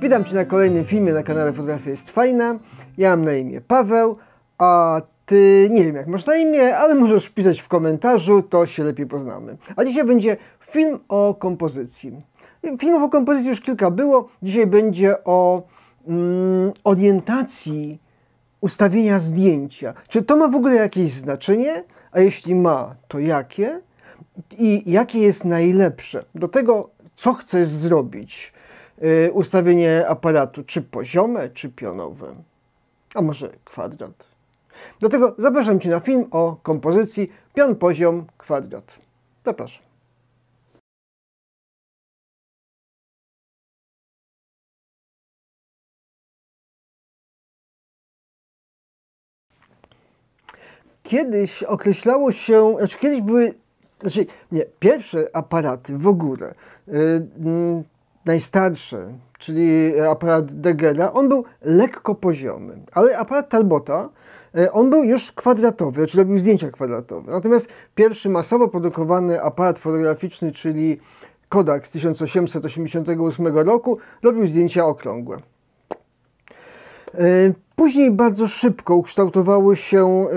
Witam Cię na kolejnym filmie na kanale Fotografia jest fajna. Ja mam na imię Paweł, a Ty nie wiem jak masz na imię, ale możesz wpisać w komentarzu, to się lepiej poznamy. A dzisiaj będzie film o kompozycji. Filmów o kompozycji już kilka było, dzisiaj będzie o mm, orientacji ustawienia zdjęcia. Czy to ma w ogóle jakieś znaczenie? A jeśli ma, to jakie? I jakie jest najlepsze? Do tego, co chcesz zrobić Y, ustawienie aparatu, czy poziome, czy pionowe, a może kwadrat. Dlatego zapraszam Cię na film o kompozycji pion, poziom, kwadrat. Zapraszam. Kiedyś określało się, znaczy kiedyś były, znaczy nie, pierwsze aparaty w ogóle, yy, najstarszy, czyli aparat Degera, on był lekko poziomy, ale aparat Talbota e, on był już kwadratowy, czyli znaczy robił zdjęcia kwadratowe. Natomiast pierwszy masowo produkowany aparat fotograficzny, czyli Kodak z 1888 roku, robił zdjęcia okrągłe. E, później bardzo szybko ukształtowały się e,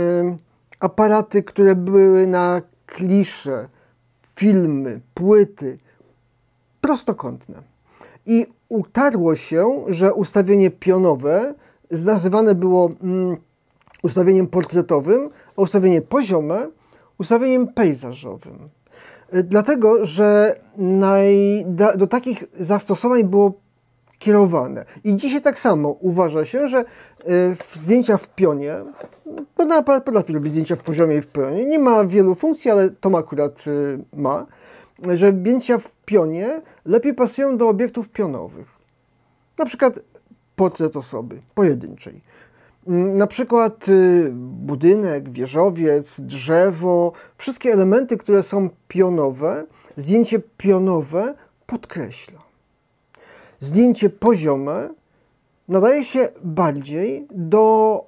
aparaty, które były na klisze, filmy, płyty, prostokątne i utarło się, że ustawienie pionowe nazywane było mm, ustawieniem portretowym, a ustawienie poziome ustawieniem pejzażowym. E, dlatego, że naj, do takich zastosowań było kierowane. I dzisiaj tak samo uważa się, że e, zdjęcia w pionie, podobna fotografii robi zdjęcia w poziomie i w pionie, nie ma wielu funkcji, ale Tom akurat e, ma, że objęcia w pionie lepiej pasują do obiektów pionowych. Na przykład portret osoby pojedynczej. Mm, na przykład y, budynek, wieżowiec, drzewo, wszystkie elementy, które są pionowe, zdjęcie pionowe podkreśla. Zdjęcie poziome nadaje się bardziej do,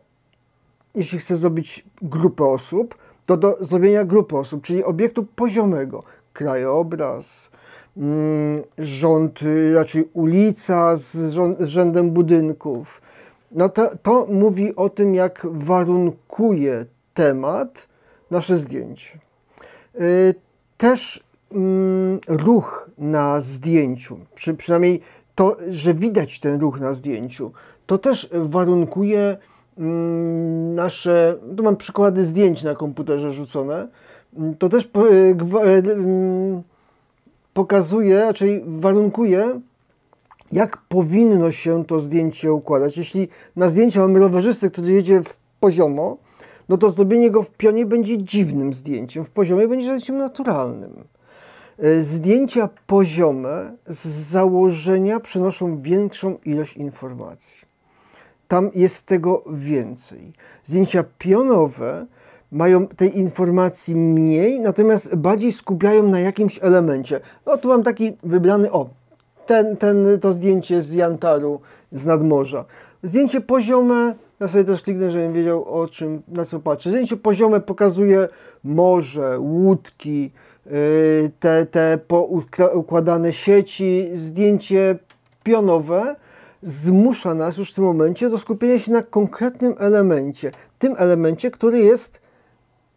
jeśli chce zrobić grupę osób, to do zrobienia grupy osób, czyli obiektu poziomego, krajobraz, mm, rząd, raczej ulica z, rząd, z rzędem budynków. No to, to mówi o tym, jak warunkuje temat nasze zdjęcie. Y, też mm, ruch na zdjęciu, przy, przynajmniej to, że widać ten ruch na zdjęciu, to też warunkuje Mm, nasze, tu mam przykłady zdjęć na komputerze rzucone, mm, to też y, y, y, mm, pokazuje, raczej warunkuje, jak powinno się to zdjęcie układać. Jeśli na zdjęciu mamy rowerzystę, który jedzie w poziomo, no to zrobienie go w pionie będzie dziwnym zdjęciem, w poziomie będzie zdjęciem naturalnym. Zdjęcia poziome z założenia przynoszą większą ilość informacji tam jest tego więcej. Zdjęcia pionowe mają tej informacji mniej, natomiast bardziej skupiają na jakimś elemencie. No tu mam taki wybrany, o, ten, ten, to zdjęcie z Jantaru, z nadmorza. Zdjęcie poziome, ja sobie też kliknę, żebym wiedział o czym, na co patrzę. Zdjęcie poziome pokazuje morze, łódki, y, te, te układane sieci. Zdjęcie pionowe zmusza nas już w tym momencie do skupienia się na konkretnym elemencie, tym elemencie, który jest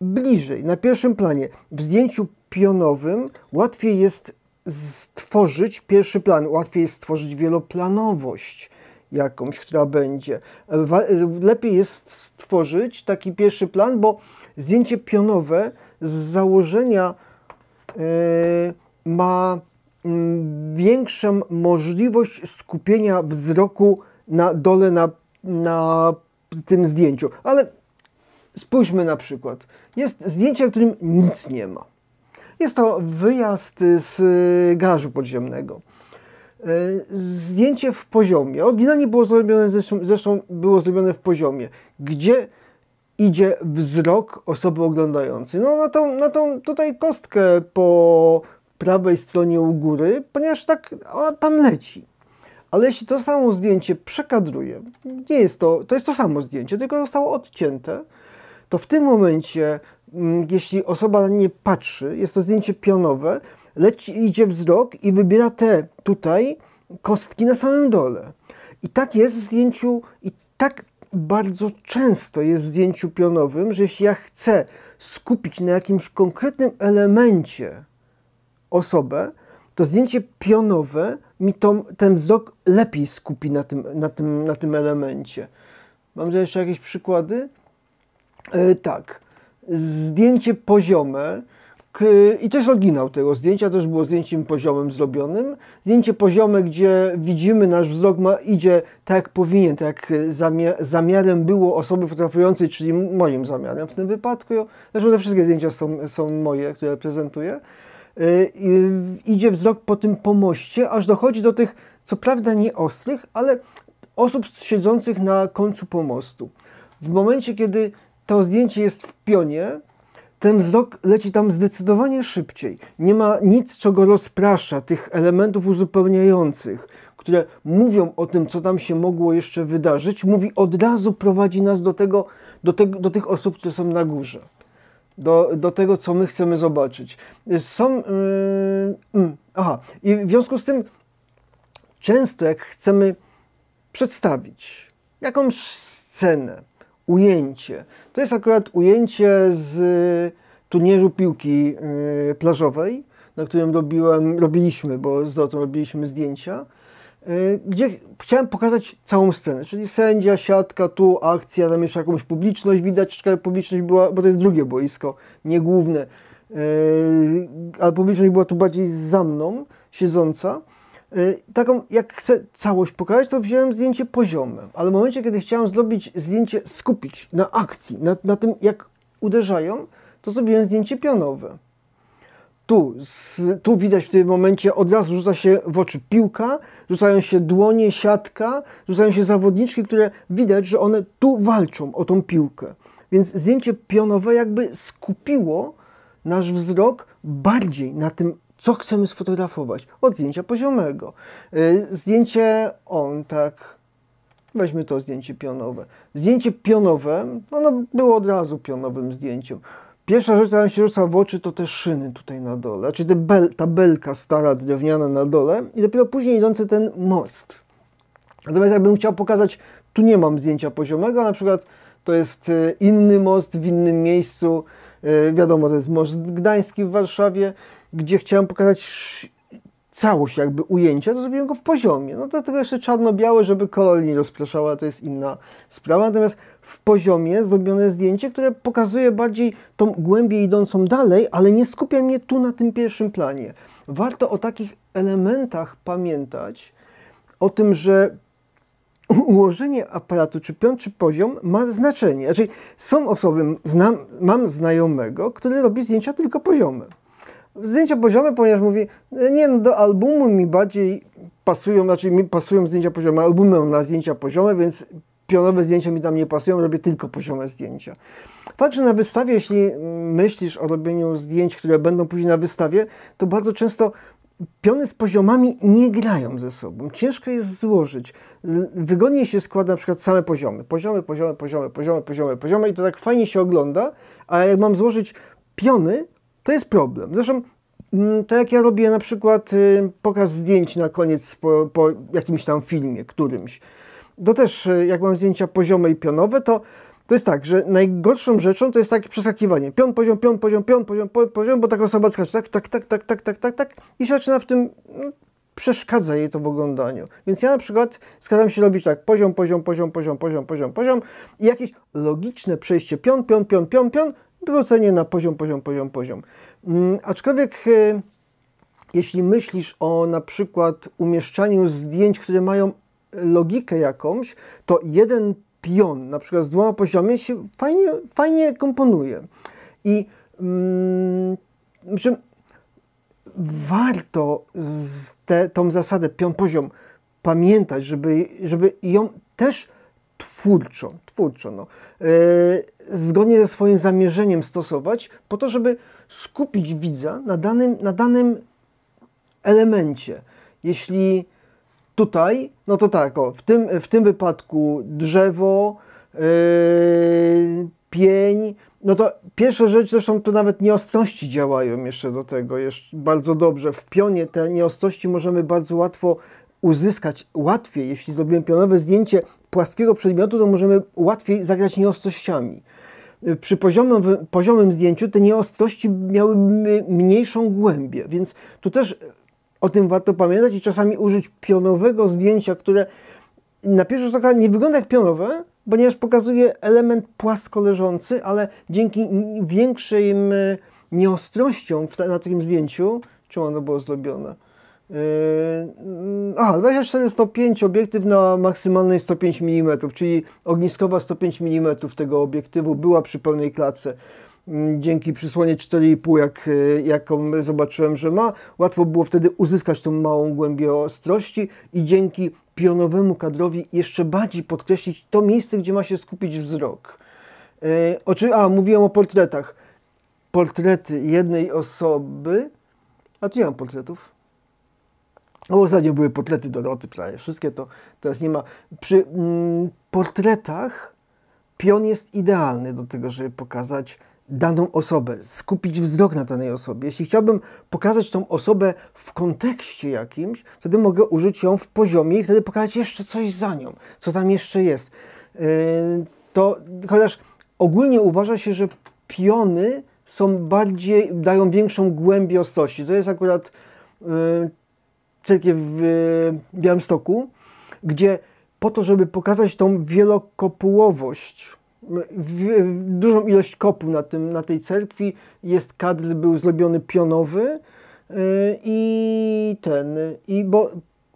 bliżej, na pierwszym planie. W zdjęciu pionowym łatwiej jest stworzyć pierwszy plan, łatwiej jest stworzyć wieloplanowość jakąś, która będzie. Lepiej jest stworzyć taki pierwszy plan, bo zdjęcie pionowe z założenia yy, ma Mm, większą możliwość skupienia wzroku na dole na, na tym zdjęciu. Ale spójrzmy na przykład. Jest zdjęcie, w którym nic nie ma. Jest to wyjazd z y, garażu podziemnego. Y, zdjęcie w poziomie. Oryginalnie było zrobione, zresztą, zresztą było zrobione w poziomie, gdzie idzie wzrok osoby oglądającej. No na tą, na tą tutaj kostkę po prawej stronie u góry, ponieważ tak ona tam leci. Ale jeśli to samo zdjęcie przekadruję, nie jest to, to jest to samo zdjęcie, tylko zostało odcięte, to w tym momencie, mm, jeśli osoba na nie patrzy, jest to zdjęcie pionowe, leci, idzie wzrok i wybiera te tutaj kostki na samym dole. I tak jest w zdjęciu, i tak bardzo często jest w zdjęciu pionowym, że jeśli ja chcę skupić na jakimś konkretnym elemencie osobę, to zdjęcie pionowe mi to ten wzrok lepiej skupi na tym, na tym, na tym elemencie. Mam tutaj jeszcze jakieś przykłady? E, tak. Zdjęcie poziome. I to jest oryginał tego zdjęcia, to już było zdjęciem poziomym zrobionym. Zdjęcie poziome, gdzie widzimy, nasz wzrok ma, idzie tak jak powinien, tak jak zamiar, zamiarem było osoby fotografującej, czyli moim zamiarem w tym wypadku. Zresztą te wszystkie zdjęcia są, są moje, które prezentuję. Y, idzie wzrok po tym pomoście, aż dochodzi do tych, co prawda nie ostrych, ale osób siedzących na końcu pomostu. W momencie, kiedy to zdjęcie jest w pionie, ten wzrok leci tam zdecydowanie szybciej. Nie ma nic, czego rozprasza, tych elementów uzupełniających, które mówią o tym, co tam się mogło jeszcze wydarzyć, mówi od razu prowadzi nas do, tego, do, te, do tych osób, które są na górze do, do tego, co my chcemy zobaczyć. Są. Yy, aha, i w związku z tym często, jak chcemy przedstawić jakąś scenę, ujęcie, to jest akurat ujęcie z turnieju piłki yy, plażowej, na którym robiłem, robiliśmy, bo z robiliśmy zdjęcia. Y, gdzie chciałem pokazać całą scenę, czyli sędzia, siatka, tu akcja, tam jeszcze jakąś publiczność widać, czekaj, publiczność była, bo to jest drugie boisko, nie główne, y, ale publiczność była tu bardziej za mną, siedząca. Y, taką, jak chcę całość pokazać, to wziąłem zdjęcie poziome, ale w momencie, kiedy chciałem zrobić zdjęcie, skupić na akcji, na, na tym, jak uderzają, to zrobiłem zdjęcie pionowe tu, z, tu widać w tym momencie, od razu rzuca się w oczy piłka, rzucają się dłonie, siatka, rzucają się zawodniczki, które widać, że one tu walczą o tą piłkę. Więc zdjęcie pionowe jakby skupiło nasz wzrok bardziej na tym, co chcemy sfotografować, od zdjęcia poziomego. Y, zdjęcie, on tak, weźmy to zdjęcie pionowe. Zdjęcie pionowe, ono było od razu pionowym zdjęciem. Pierwsza rzecz, która mi się rzuca w oczy, to te szyny tutaj na dole, czyli znaczy ta, bel, ta belka stara, drewniana na dole i dopiero później idący ten most. Natomiast jakbym chciał pokazać, tu nie mam zdjęcia poziomego, na przykład to jest e, inny most w innym miejscu, e, wiadomo, to jest most gdański w Warszawie, gdzie chciałem pokazać całość jakby ujęcia, to zrobiłem go w poziomie. No to tylko jeszcze czarno-białe, żeby kolor nie rozpraszała, to jest inna sprawa. Natomiast w poziomie zrobione zdjęcie, które pokazuje bardziej tą głębię idącą dalej, ale nie skupia mnie tu na tym pierwszym planie. Warto o takich elementach pamiętać, o tym, że ułożenie aparatu, czy piąty poziom ma znaczenie. Znaczy, są osoby, znam, mam znajomego, który robi zdjęcia tylko poziome. Zdjęcia poziome, ponieważ mówi, nie no, do albumu mi bardziej pasują, znaczy mi pasują zdjęcia poziome, albumy na zdjęcia poziome, więc pionowe zdjęcia mi tam nie pasują, robię tylko poziome zdjęcia. Fakt, że na wystawie, jeśli myślisz o robieniu zdjęć, które będą później na wystawie, to bardzo często piony z poziomami nie grają ze sobą. Ciężko jest złożyć. Wygodniej się składa na przykład same poziomy. Poziomy, poziomy, poziomy, poziomy, poziomy, poziomy i to tak fajnie się ogląda, a jak mam złożyć piony, to jest problem. Zresztą mm, tak jak ja robię na przykład y, pokaz zdjęć na koniec po, po jakimś tam filmie, którymś to też e, jak mam zdjęcia poziome i pionowe, to to jest tak, że najgorszą rzeczą to jest takie przeskakiwanie. Pion, poziom, pion, poziom, pion, poziom, poziom, bo taka osoba skacze tak, tak, tak, tak, tak, tak, tak, tak i się zaczyna w tym, no, przeszkadza jej to w oglądaniu. Więc ja na przykład składam się robić tak poziom, poziom, poziom, poziom, poziom, poziom, poziom i jakieś logiczne przejście pion, pion, pion, pion, pion, wrócenie na poziom, poziom, poziom, poziom. Mm, aczkolwiek e, jeśli myślisz o na przykład umieszczaniu zdjęć, które mają logikę jakąś, to jeden pion, na przykład z dwoma poziomami, się fajnie, fajnie komponuje. I mm, że warto te, tą zasadę pion poziom pamiętać, żeby, żeby ją też twórczo, twórczo no, yy, zgodnie ze swoim zamierzeniem stosować, po to, żeby skupić widza na danym, na danym elemencie. Jeśli Tutaj, no to tak, o, w, tym, w tym wypadku drzewo, yy, pień, no to pierwsza rzecz, zresztą tu nawet nieostrości działają jeszcze do tego, jeszcze bardzo dobrze. W pionie te nieostrości możemy bardzo łatwo uzyskać, łatwiej, jeśli zrobimy pionowe zdjęcie płaskiego przedmiotu, to możemy łatwiej zagrać nieostrościami. Yy, przy poziomym, poziomym zdjęciu te nieostrości miały mniejszą głębię, więc tu też o tym warto pamiętać i czasami użyć pionowego zdjęcia, które na pierwszy rzut oka nie wygląda jak pionowe, ponieważ pokazuje element płasko leżący, ale dzięki większym y, nieostrościom na tym zdjęciu, czy ono było zrobione? Yy, aha, 24-105 obiektyw na maksymalnej 105 mm, czyli ogniskowa 105 mm tego obiektywu była przy pełnej klatce. Mm, dzięki przysłonie 4,5, jak, e, jaką zobaczyłem, że ma. Łatwo było wtedy uzyskać tą małą głębię ostrości i dzięki pionowemu kadrowi jeszcze bardziej podkreślić to miejsce, gdzie ma się skupić wzrok. E, oczy, a, mówiłem o portretach. Portrety jednej osoby. A tu nie mam portretów. O, zasadzie były portrety Doroty, prawie wszystkie to teraz nie ma. Przy mm, portretach pion jest idealny do tego, żeby pokazać daną osobę, skupić wzrok na danej osobie. Jeśli chciałbym pokazać tą osobę w kontekście jakimś, wtedy mogę użyć ją w poziomie i wtedy pokazać jeszcze coś za nią, co tam jeszcze jest. Yy, to chociaż ogólnie uważa się, że piony są bardziej, dają większą głębię ostrości. To jest akurat yy, cerkiew w Białymstoku, gdzie po to, żeby pokazać tą wielokopułowość, dużą ilość kopu na, tym, na tej cerkwi. Jest kadr, był zrobiony pionowy y, i ten, i bo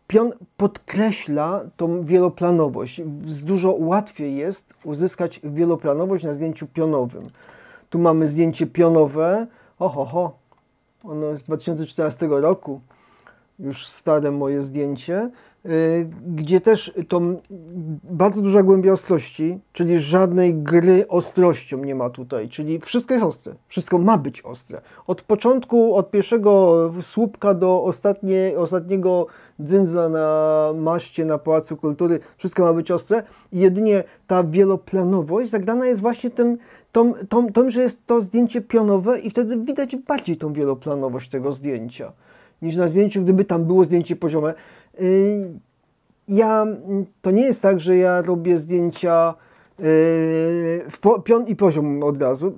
pion podkreśla tą wieloplanowość. Dużo łatwiej jest uzyskać wieloplanowość na zdjęciu pionowym. Tu mamy zdjęcie pionowe, oho, ho, ono jest z 2014 roku, już stare moje zdjęcie. Y, gdzie też to bardzo duża głębia ostrości, czyli żadnej gry ostrością nie ma tutaj, czyli wszystko jest ostre, wszystko ma być ostre. Od początku, od pierwszego słupka do ostatnie, ostatniego dzyndza na maście na Pałacu Kultury, wszystko ma być ostre. Jedynie ta wieloplanowość zagrana jest właśnie tym, że jest to zdjęcie pionowe i wtedy widać bardziej tą wieloplanowość tego zdjęcia niż na zdjęciu, gdyby tam było zdjęcie poziome. Y, ja, to nie jest tak, że ja robię zdjęcia y, w po, pion i poziom od razu.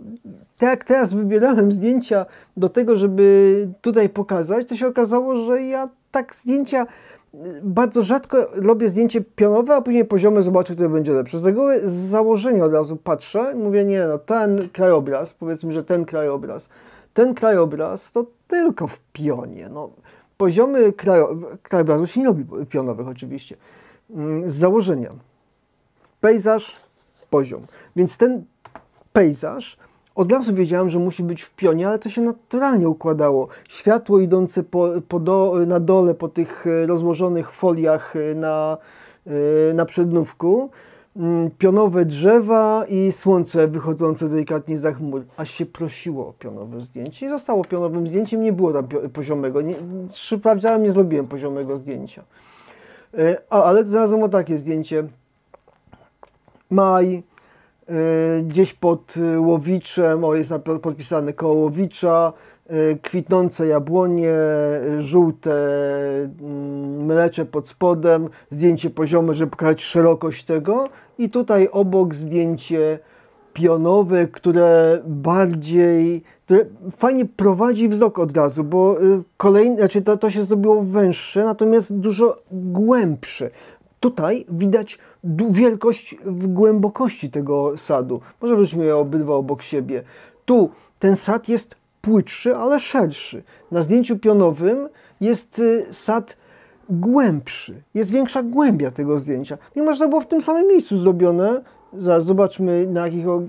Tak teraz wybierałem zdjęcia do tego, żeby tutaj pokazać, to się okazało, że ja tak zdjęcia y, bardzo rzadko robię zdjęcie pionowe, a później poziome zobaczę, które będzie lepsze. Z reguły z założenia od razu patrzę, mówię, nie no, ten krajobraz, powiedzmy, że ten krajobraz, ten krajobraz to tylko w pionie, no poziomy krajobrazu się nie robi pionowych oczywiście, mm, z założenia. Pejzaż, poziom. Więc ten pejzaż od razu wiedziałem, że musi być w pionie, ale to się naturalnie układało. Światło idące po, po do, na dole po tych e, rozłożonych foliach e, na, e, na przednówku, Mm, pionowe drzewa i słońce wychodzące delikatnie za chmur. a się prosiło o pionowe zdjęcie i zostało pionowym zdjęciem, nie było tam poziomego. Nie, sprawdzałem, nie zrobiłem poziomego zdjęcia. E, a, ale znalazłem o takie zdjęcie. Maj, e, gdzieś pod e, Łowiczem, o jest podpisane koło Łowicza, Y, kwitnące jabłonie, żółte mm, mlecze pod spodem, zdjęcie poziome, żeby pokazać szerokość tego i tutaj obok zdjęcie pionowe, które bardziej które fajnie prowadzi wzrok od razu, bo y, kolejne, znaczy to, to się zrobiło węższe, natomiast dużo głębsze. Tutaj widać wielkość w głębokości tego sadu. Może byśmy je obydwa obok siebie. Tu ten sad jest płytszy, ale szerszy. Na zdjęciu pionowym jest y, sad głębszy, jest większa głębia tego zdjęcia. Mimo, że to było w tym samym miejscu zrobione, zaraz zobaczmy na jakich og...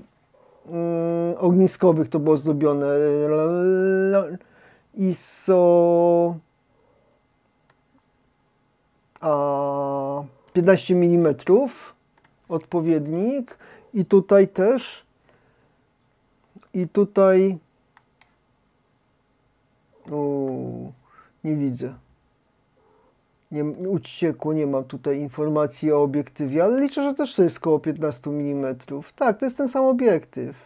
Mm, ogniskowych to było zrobione. ISO... A 15 mm odpowiednik i tutaj też i tutaj o, nie widzę. Nie, uciekło, nie mam tutaj informacji o obiektywie, ale liczę, że też to jest około 15 mm. Tak, to jest ten sam obiektyw.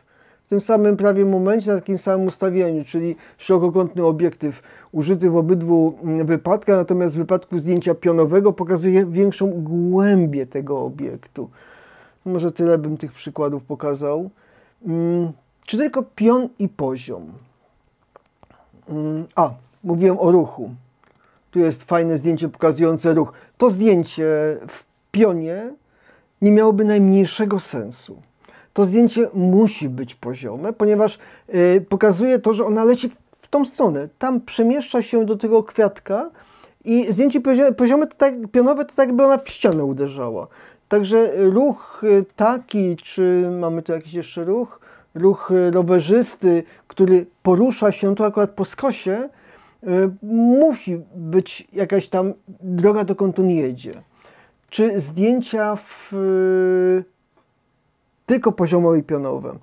W tym samym prawie momencie, na takim samym ustawieniu, czyli szerokokątny obiektyw użyty w obydwu mm, wypadkach, natomiast w wypadku zdjęcia pionowego pokazuje większą głębię tego obiektu. No, może tyle bym tych przykładów pokazał. Hmm. Czy tylko pion i poziom? Mm, a, mówiłem o ruchu. Tu jest fajne zdjęcie pokazujące ruch. To zdjęcie w pionie nie miałoby najmniejszego sensu. To zdjęcie musi być poziome, ponieważ y, pokazuje to, że ona leci w tą stronę. Tam przemieszcza się do tego kwiatka i zdjęcie poziome, to tak, pionowe to tak by ona w ścianę uderzała. Także ruch y, taki, czy mamy tu jakiś jeszcze ruch? ruch e, rowerzysty, który porusza się tu akurat po skosie, e, musi być jakaś tam droga, dokąd on jedzie. Czy zdjęcia w, e, tylko poziomowe i pionowe.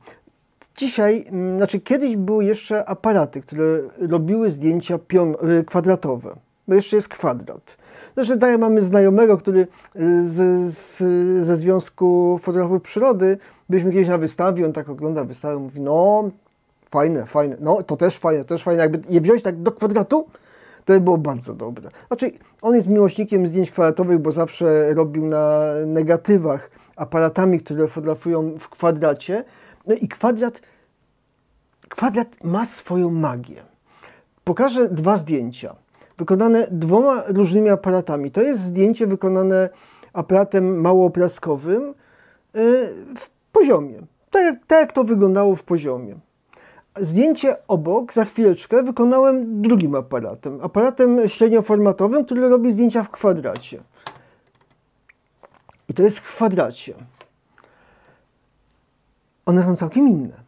Dzisiaj, znaczy kiedyś były jeszcze aparaty, które robiły zdjęcia pion, kwadratowe bo no jeszcze jest kwadrat. Zresztą znaczy, tutaj mamy znajomego, który y, z, z, ze Związku Fotografów Przyrody, byliśmy kiedyś na wystawie, on tak ogląda wystawę, mówi, no fajne, fajne, no to też fajne, też fajne, jakby je wziąć tak do kwadratu, to by było bardzo dobre. Znaczy, on jest miłośnikiem zdjęć kwadratowych, bo zawsze robił na negatywach aparatami, które fotografują w kwadracie. No i kwadrat, kwadrat ma swoją magię. Pokażę dwa zdjęcia wykonane dwoma różnymi aparatami. To jest zdjęcie wykonane aparatem małoobrazkowym y, w poziomie. Tak, tak jak to wyglądało w poziomie. Zdjęcie obok, za chwileczkę, wykonałem drugim aparatem. Aparatem średnioformatowym, który robi zdjęcia w kwadracie. I to jest w kwadracie. One są całkiem inne.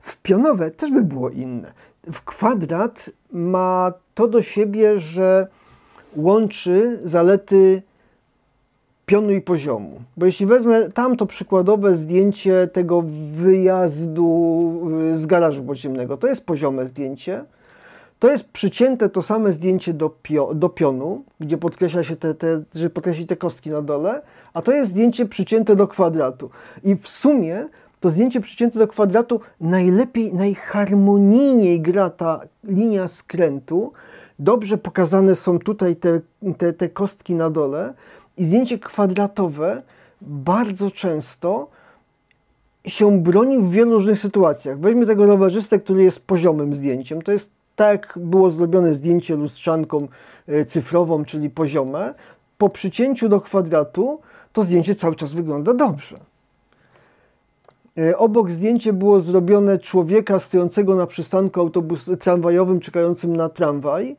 W pionowe też by było inne. W kwadrat ma to do siebie, że łączy zalety pionu i poziomu. Bo jeśli wezmę tamto przykładowe zdjęcie tego wyjazdu y, z garażu podziemnego, to jest poziome zdjęcie, to jest przycięte to samo zdjęcie do, pio, do pionu, gdzie podkreśla się te, te, że podkreśli te kostki na dole, a to jest zdjęcie przycięte do kwadratu. I w sumie to zdjęcie przycięte do kwadratu najlepiej, najharmonijniej gra ta linia skrętu, dobrze pokazane są tutaj te, te, te kostki na dole i zdjęcie kwadratowe bardzo często się broni w wielu różnych sytuacjach. Weźmy tego rowerzystę, który jest poziomym zdjęciem. To jest tak było zrobione zdjęcie lustrzanką e, cyfrową, czyli poziome. Po przycięciu do kwadratu to zdjęcie cały czas wygląda dobrze. E, obok zdjęcie było zrobione człowieka stojącego na przystanku autobus tramwajowym, czekającym na tramwaj.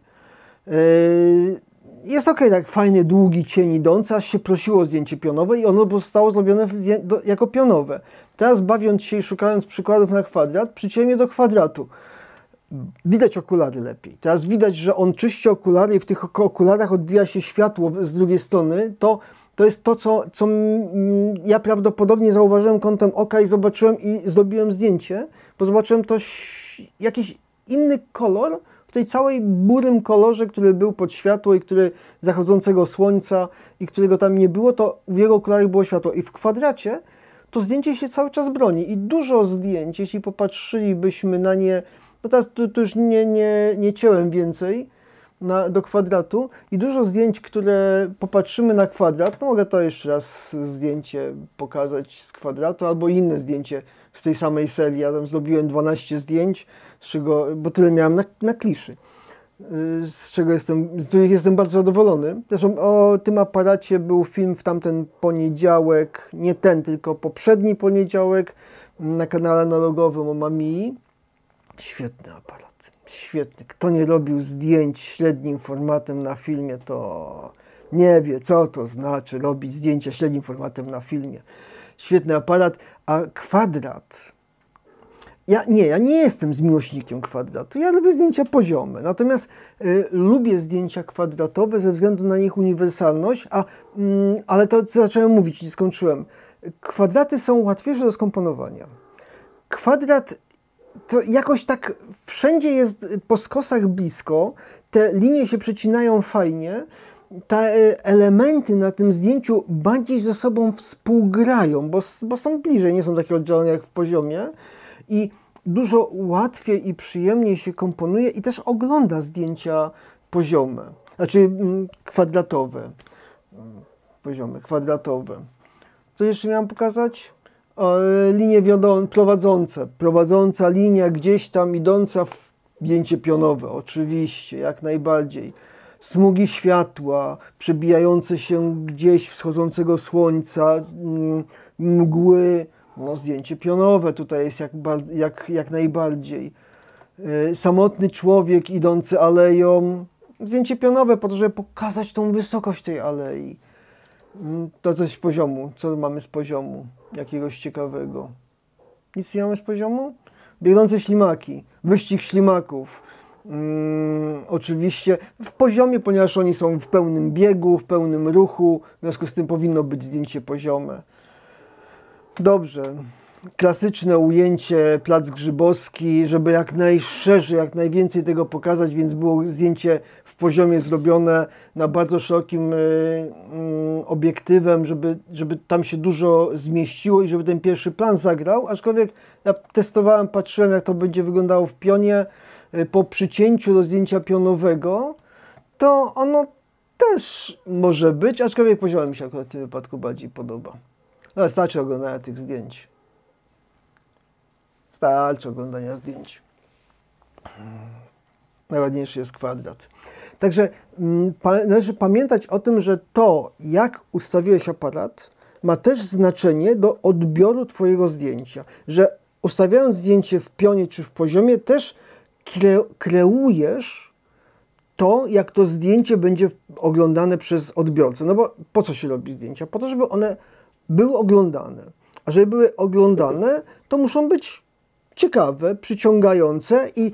Yy, jest ok, tak fajny, długi cień idący, aż się prosiło o zdjęcie pionowe i ono zostało zrobione jako pionowe. Teraz bawiąc się i szukając przykładów na kwadrat, przyciemnię do kwadratu. Widać okulary lepiej. Teraz widać, że on czyści okulary i w tych okularach odbija się światło z drugiej strony. To to jest to, co, co ja prawdopodobnie zauważyłem kątem oka i zobaczyłem i zrobiłem zdjęcie, bo zobaczyłem to jakiś inny kolor, w tej całej burym kolorze, który był pod światło i który zachodzącego słońca i którego tam nie było, to w jego okularach było światło. I w kwadracie to zdjęcie się cały czas broni i dużo zdjęć, jeśli popatrzylibyśmy na nie, no teraz tu, już nie, nie, nie cięłem więcej na, do kwadratu i dużo zdjęć, które popatrzymy na kwadrat, no mogę to jeszcze raz zdjęcie pokazać z kwadratu albo inne zdjęcie z tej samej serii, ja tam zrobiłem 12 zdjęć, z czego, bo tyle miałem na, na kliszy y, z czego jestem, z których jestem bardzo zadowolony. Zresztą o tym aparacie był film w tamten poniedziałek, nie ten, tylko poprzedni poniedziałek mm, na kanale analogowym o Mamii. Świetny aparat, świetny. Kto nie robił zdjęć średnim formatem na filmie, to nie wie, co to znaczy robić zdjęcia średnim formatem na filmie. Świetny aparat, a kwadrat ja nie, ja nie jestem z miłośnikiem kwadratu. Ja lubię zdjęcia poziome. Natomiast y, lubię zdjęcia kwadratowe ze względu na ich uniwersalność, a, mm, ale to co zacząłem mówić, nie skończyłem. Kwadraty są łatwiejsze do skomponowania. Kwadrat to jakoś tak wszędzie jest po skosach blisko, te linie się przecinają fajnie, te y, elementy na tym zdjęciu bardziej ze sobą współgrają, bo, bo są bliżej, nie są takie oddzielone jak w poziomie. I dużo łatwiej i przyjemniej się komponuje i też ogląda zdjęcia poziome, znaczy mm, kwadratowe. Mm, poziome, kwadratowe. Co jeszcze miałem pokazać? E, linie prowadzące, prowadząca linia gdzieś tam idąca w zdjęcie pionowe, oczywiście, jak najbardziej. Smugi światła, przebijające się gdzieś wschodzącego słońca, mm, mgły, no, zdjęcie pionowe tutaj jest jak, jak, jak najbardziej. Y, samotny człowiek idący aleją. Zdjęcie pionowe po to, żeby pokazać tą wysokość tej alei. Mm, to coś z poziomu. Co mamy z poziomu? Jakiegoś ciekawego. Nic nie mamy z poziomu? Biegnące ślimaki. Wyścig ślimaków. Hmm, oczywiście w poziomie, ponieważ oni są w pełnym biegu, w pełnym ruchu, w związku z tym powinno być zdjęcie poziome. Dobrze. Klasyczne ujęcie Plac Grzybowski, żeby jak najszerzej, jak najwięcej tego pokazać, więc było zdjęcie w poziomie zrobione na bardzo szerokim y, mm, obiektywem, żeby, żeby tam się dużo zmieściło i żeby ten pierwszy plan zagrał. Aczkolwiek ja testowałem, patrzyłem, jak to będzie wyglądało w pionie. Y, po przycięciu do zdjęcia pionowego, to ono też może być, aczkolwiek poziomem mi się akurat w tym wypadku bardziej podoba. No, starczy oglądania tych zdjęć. Starczy oglądania zdjęć. Najładniejszy jest kwadrat. Także mm, pa należy pamiętać o tym, że to, jak ustawiłeś aparat, ma też znaczenie do odbioru Twojego zdjęcia. Że ustawiając zdjęcie w pionie czy w poziomie, też kre kreujesz to, jak to zdjęcie będzie oglądane przez odbiorcę. No bo po co się robi zdjęcia? Po to, żeby one były oglądane. A żeby były oglądane, to muszą być ciekawe, przyciągające i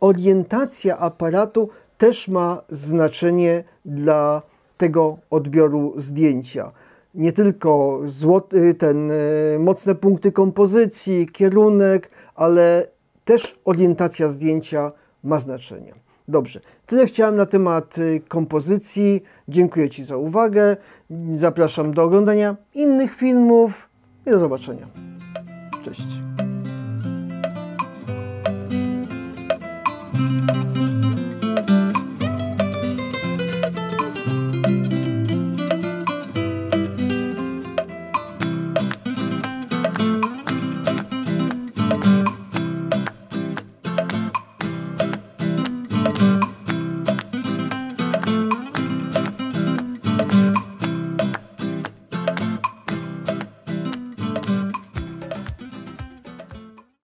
orientacja aparatu też ma znaczenie dla tego odbioru zdjęcia. Nie tylko złoty, ten e, mocne punkty kompozycji, kierunek, ale też orientacja zdjęcia ma znaczenie. Dobrze, tyle chciałem na temat y, kompozycji. Dziękuję Ci za uwagę. Zapraszam do oglądania innych filmów i do zobaczenia. Cześć.